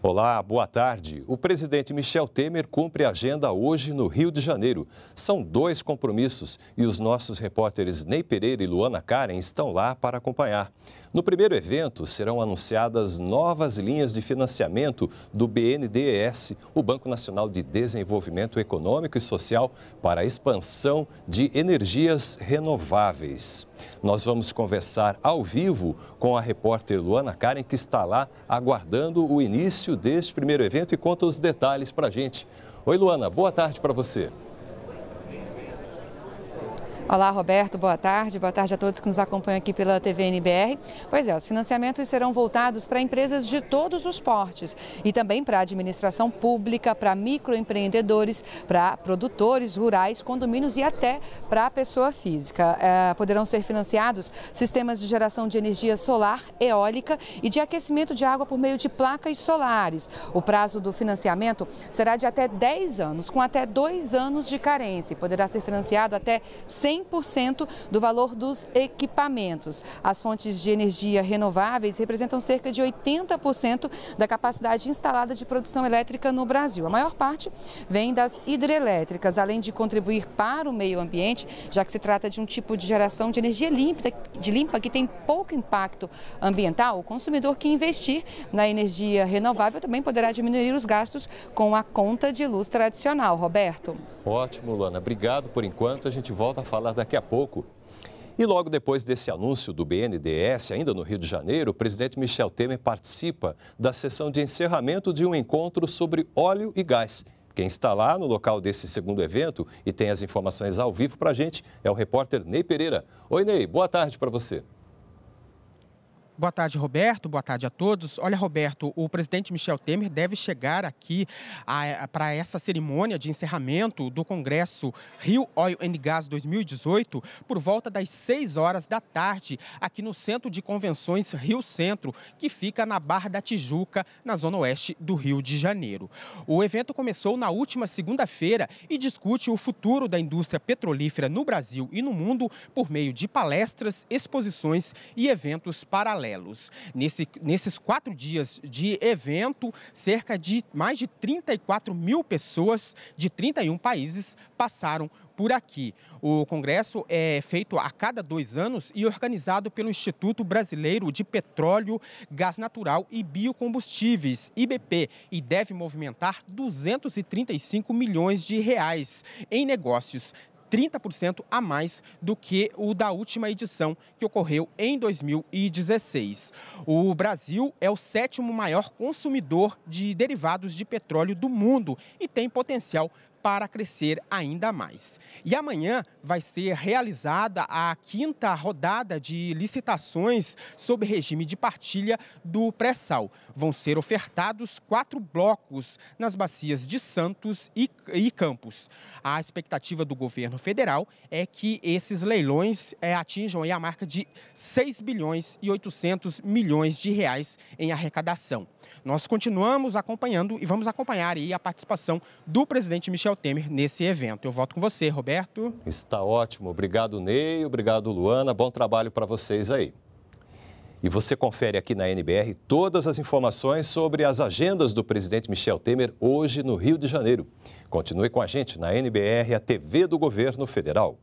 Olá, boa tarde. O presidente Michel Temer cumpre a agenda hoje no Rio de Janeiro. São dois compromissos e os nossos repórteres Ney Pereira e Luana Karen estão lá para acompanhar. No primeiro evento serão anunciadas novas linhas de financiamento do BNDES, o Banco Nacional de Desenvolvimento Econômico e Social, para a expansão de energias renováveis. Nós vamos conversar ao vivo com a repórter Luana Karen, que está lá aguardando o início deste primeiro evento e conta os detalhes para a gente. Oi, Luana, boa tarde para você. Olá, Roberto, boa tarde. Boa tarde a todos que nos acompanham aqui pela TVNBR. Pois é, os financiamentos serão voltados para empresas de todos os portes e também para a administração pública, para microempreendedores, para produtores rurais, condomínios e até para a pessoa física. É, poderão ser financiados sistemas de geração de energia solar, eólica e de aquecimento de água por meio de placas solares. O prazo do financiamento será de até 10 anos, com até dois anos de carência e poderá ser financiado até 100 100% do valor dos equipamentos. As fontes de energia renováveis representam cerca de 80% da capacidade instalada de produção elétrica no Brasil. A maior parte vem das hidrelétricas, além de contribuir para o meio ambiente, já que se trata de um tipo de geração de energia limpa, de limpa que tem pouco impacto ambiental. O consumidor que investir na energia renovável também poderá diminuir os gastos com a conta de luz tradicional. Roberto. Ótimo, Luana. Obrigado por enquanto. A gente volta a falar falar daqui a pouco. E logo depois desse anúncio do BNDES, ainda no Rio de Janeiro, o presidente Michel Temer participa da sessão de encerramento de um encontro sobre óleo e gás. Quem está lá no local desse segundo evento e tem as informações ao vivo para a gente é o repórter Ney Pereira. Oi, Ney, boa tarde para você. Boa tarde, Roberto. Boa tarde a todos. Olha, Roberto, o presidente Michel Temer deve chegar aqui para essa cerimônia de encerramento do Congresso Rio Oil and Gas 2018 por volta das 6 horas da tarde, aqui no Centro de Convenções Rio Centro, que fica na Barra da Tijuca, na zona oeste do Rio de Janeiro. O evento começou na última segunda-feira e discute o futuro da indústria petrolífera no Brasil e no mundo por meio de palestras, exposições e eventos paralelos paralelos. Nesse, nesses quatro dias de evento, cerca de mais de 34 mil pessoas de 31 países passaram por aqui. O congresso é feito a cada dois anos e organizado pelo Instituto Brasileiro de Petróleo, Gás Natural e Biocombustíveis, IBP, e deve movimentar 235 milhões de reais em negócios. 30% a mais do que o da última edição, que ocorreu em 2016. O Brasil é o sétimo maior consumidor de derivados de petróleo do mundo e tem potencial para crescer ainda mais. E amanhã vai ser realizada a quinta rodada de licitações sob regime de partilha do pré-sal. Vão ser ofertados quatro blocos nas bacias de Santos e, e Campos. A expectativa do governo federal é que esses leilões é, atinjam a marca de 6 bilhões e 800 milhões de reais em arrecadação. Nós continuamos acompanhando e vamos acompanhar a participação do presidente Michel Temer nesse evento. Eu volto com você, Roberto. Está ótimo. Obrigado, Ney. Obrigado, Luana. Bom trabalho para vocês aí. E você confere aqui na NBR todas as informações sobre as agendas do presidente Michel Temer hoje no Rio de Janeiro. Continue com a gente na NBR, a TV do Governo Federal.